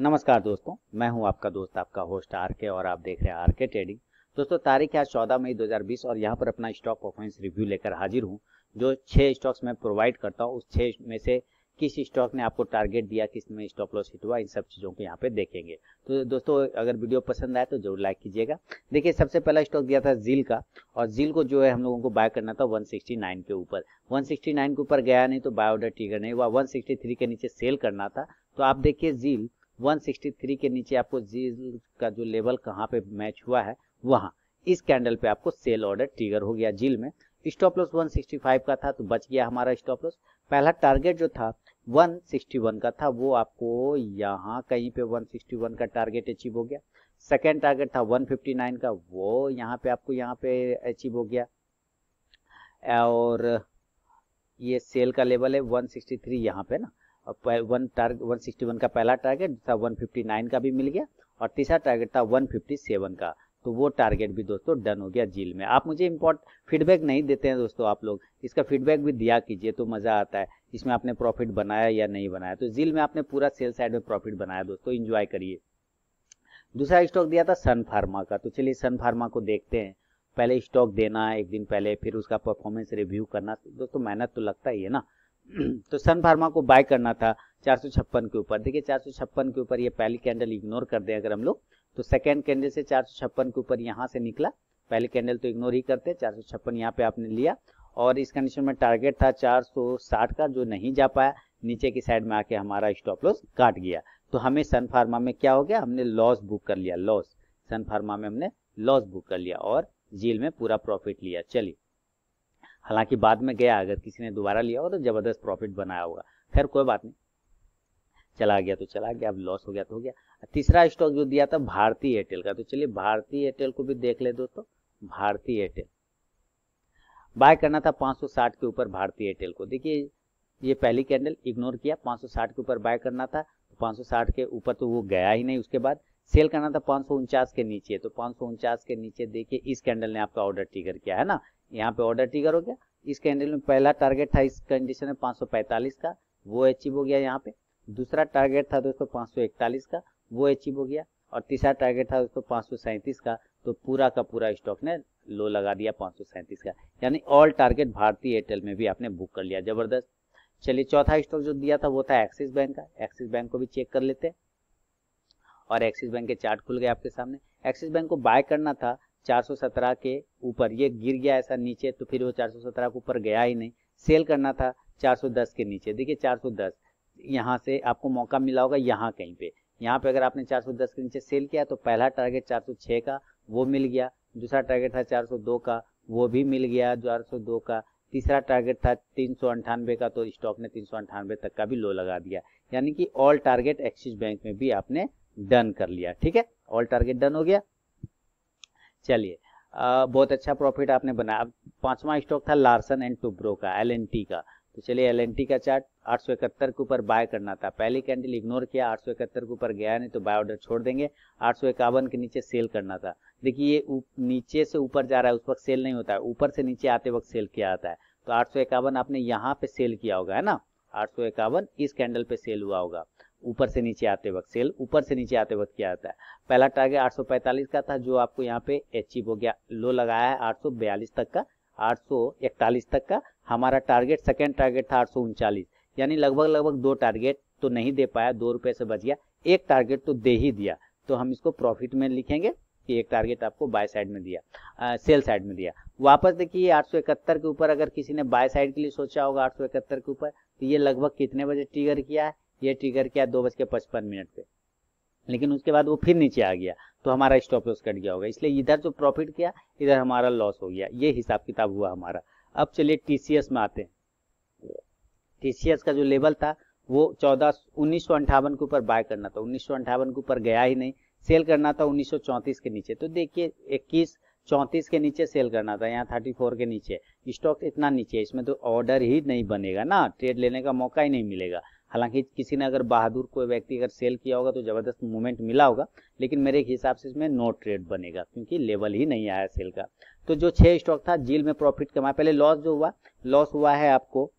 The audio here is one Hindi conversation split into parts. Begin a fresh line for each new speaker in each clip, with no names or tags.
नमस्कार दोस्तों मैं हूं आपका दोस्त आपका होस्ट आर के और आप देख रहे हैं आर के ट्रेडिंग दोस्तों तारीख है आज चौदह मई 2020 और यहां पर अपना स्टॉक परफॉर्मेंस रिव्यू लेकर हाजिर हूं जो छह स्टॉक्स मैं प्रोवाइड करता हूं उस छह में से किस स्टॉक ने आपको टारगेट दिया किस में स्टॉप लॉस हिट हुआ इन सब चीज़ों को यहाँ पे देखेंगे तो दोस्तों अगर वीडियो पसंद आए तो जरूर लाइक कीजिएगा देखिए सबसे पहला स्टॉक दिया था जील का और जील को जो है हम लोगों को बाय करना था 169 के ऊपर 169 के ऊपर गया नहीं तो बाय ऑर्डर ट्रिगर नहीं हुआ 163 के नीचे सेल करना था तो आप देखिए जील 163 के नीचे आपको जी का जो लेवल कहाँ पे मैच हुआ है वहाँ इस कैंडल पे आपको सेल ऑर्डर ट्रिगर हो गया जील में स्टॉप लॉस 165 का था तो बच गया हमारा स्टॉप लॉस पहला टारगेट जो था 161 का था वो आपको यहाँ कहीं पे 161 का टारगेट अचीव हो गया सेकेंड टारगेट था 159 का वो यहाँ पे आपको यहाँ पे अचीव हो गया और ये सेल का लेवल है 163 यहाँ पे ना one target one sixty one का पहला टारगेट था वन फिफ्टी नाइन का भी मिल गया और तीसरा टारगेट था वन फिफ्टी सेवन का तो वो टारगेट भी दोस्तों डन हो गया जील में आप मुझे इम्पोर्ट फीडबैक नहीं देते हैं दोस्तों आप लोग इसका फीडबैक भी दिया कीजिए तो मज़ा आता है इसमें आपने प्रॉफिट बनाया या नहीं बनाया तो जील में आपने पूरा सेल साइड में प्रॉफिट बनाया दोस्तों इन्जॉय करिए दूसरा स्टॉक दिया था सन फार्मा का तो चलिए सन फार्मा को देखते हैं पहले स्टॉक देना एक दिन पहले फिर उसका परफॉर्मेंस रिव्यू करना दोस्तों मेहनत तो लगता ही है ना तो सन फार्मा को बाय करना था चार के ऊपर देखिए चार के ऊपर ये पहली कैंडल इग्नोर कर दें अगर हम लोग तो सेकेंड कैंडल से चार के ऊपर यहाँ से निकला पहले कैंडल तो इग्नोर ही करते चार सौ छप्पन यहाँ पे आपने लिया और इस कंडीशन में टारगेट था 460 का जो नहीं जा पाया नीचे की साइड में आके हमारा स्टॉप लॉस काट गया तो हमें सन फार्मा में क्या हो गया हमने लॉस बुक कर लिया लॉस सन फार्मा में हमने लॉस बुक कर लिया और जील में पूरा प्रॉफिट लिया चलिए हालांकि बाद में गया अगर किसी ने दोबारा लिया हो तो ज़बरदस्त प्रॉफिट बनाया होगा खैर कोई बात नहीं चला गया तो चला गया अब लॉस हो गया तो हो गया तीसरा स्टॉक जो दिया था भारतीय एयरटेल का तो चलिए भारतीय एयरटेल को भी देख ले दोस्तों भारतीय एयरटेल बाय करना था 560 के ऊपर भारतीय एयरटेल को देखिए ये पहली कैंडल इग्नोर किया 560 के ऊपर बाय करना था तो 560 के ऊपर तो वो गया ही नहीं उसके बाद सेल करना था पांच के नीचे तो पांच के नीचे देखिए इस कैंडल ने आपका ऑर्डर टिकर किया है ना यहाँ पे ऑर्डर टिकर हो गया इस कैंडल में पहला टारगेट था इस कंडीशन में 545 का वो अचीव हो गया यहाँ पे दूसरा टारगेट था दोस्तों 541 का वो अचीव हो गया और तीसरा टारगेट था दोस्तों पाँच का तो पूरा का पूरा स्टॉक ने लो लगा दिया पाँच का यानी ऑल टारगेट भारतीय एयरटेल में भी आपने बुक कर लिया जबरदस्त चलिए चौथा स्टॉक जो दिया था वो था एक्सिस बैंक का एक्सिस बैंक को भी चेक कर लेते हैं और एक्सिस बैंक के चार्ट खुल गए आपके सामने एक्सिस बैंक को बाय करना था 417 के ऊपर ये गिर गया ऐसा नीचे तो फिर वो 417 के ऊपर गया ही नहीं सेल करना था 410 के नीचे देखिए 410 यहाँ से आपको मौका मिला होगा यहाँ कहीं पे यहाँ पे अगर आपने 410 के नीचे सेल किया तो पहला टारगेट 406 का वो मिल गया दूसरा टारगेट था 402 का वो भी मिल गया चार का तीसरा टारगेट था तीन का तो स्टॉक ने तीन तक का भी लो लगा दिया यानी कि ऑल टारगेट एक्सिस बैंक में भी आपने डन कर लिया ठीक है ऑल टारगेट डन हो गया चलिए बहुत अच्छा प्रॉफिट आपने बनाया अब पांचवा स्टॉक था लार्सन एंड टूब्रो का एल का तो चलिए एल का चार्ट आठ सौ इकहत्तर के ऊपर बाय करना था पहली कैंडल इग्नोर किया आठ सौ इकहत्तर के ऊपर गया नहीं तो बाय ऑर्डर छोड़ देंगे आठ सौ इक्यावन के नीचे सेल करना था देखिए ये नीचे से ऊपर जा रहा है उस वक्त सेल नहीं होता है ऊपर से नीचे आते वक्त सेल किया जाता है तो आठ आपने यहाँ पे सेल किया होगा है ना आठ इस कैंडल पे सेल हुआ होगा ऊपर से नीचे आते वक्त सेल ऊपर से नीचे आते वक्त क्या आता है पहला टारगेट 845 का था जो आपको यहाँ पे अचीव हो गया लो लगाया है 842 तक का 841 तक का हमारा टारगेट सेकेंड टारगेट था आठ यानी लगभग लगभग दो टारगेट तो नहीं दे पाया दो रुपए से बच गया एक टारगेट तो दे ही दिया तो हम इसको प्रॉफिट में लिखेंगे कि एक टारगेट आपको बाय साइड में दिया आ, सेल साइड में दिया वापस देखिए इकहत्तर के ऊपर अगर किसी ने बाय साइड के लिए सोचा होगा इकहत्तर के ऊपर तो ये लगभग कितने बजे ट्रिगर किया है ये ट्रिगर किया दो बज के पचपन मिनट पे लेकिन उसके बाद वो फिर नीचे आ गया तो हमारा स्टॉप लॉस कट गया होगा इसलिए इधर जो प्रॉफिट किया इधर हमारा लॉस हो गया ये हिसाब किताब हुआ हमारा अब चलिए टीसीएस में आते हैं टीसीएस का जो लेवल था वो चौदह उन्नीस के ऊपर बाय करना था उन्नीस के ऊपर गया ही नहीं सेल करना था उन्नीस के नीचे तो देखिए इक्कीस चौंतीस के नीचे सेल करना था यहाँ थर्टी फोर के नीचे स्टॉक इतना नीचे इसमें तो ऑर्डर ही नहीं बनेगा ना ट्रेड लेने का मौका ही नहीं मिलेगा हालांकि किसी ने अगर बहादुर कोई व्यक्ति अगर सेल किया होगा तो ज़बरदस्त मूवमेंट मिला होगा लेकिन मेरे हिसाब से इसमें नो ट्रेड बनेगा क्योंकि लेवल ही नहीं आया सेल का तो जो छह स्टॉक था जील में प्रॉफिट कमाया पहले लॉस जो हुआ लॉस हुआ है आपको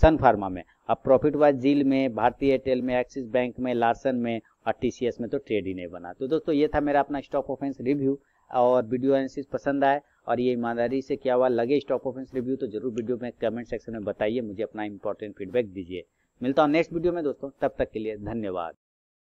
सन फार्मा में अब प्रॉफिट हुआ जील में भारतीय एयरटेल में एक्सिस बैंक में लार्सन में और टी में तो ट्रेड ही नहीं बना तो दोस्तों ये था मेरा अपना स्टॉक ऑफेंस रिव्यू और वीडियो एनालिसिस पसंद आए और ये ईमानदारी से क्या हुआ लगे स्टॉक ऑफेंस रिव्यू तो जरूर वीडियो में कमेंट सेक्शन में बताइए मुझे अपना इंपॉर्टेंट फीडबैक दीजिए मिलता हूँ नेक्स्ट वीडियो में दोस्तों तब तक के लिए धन्यवाद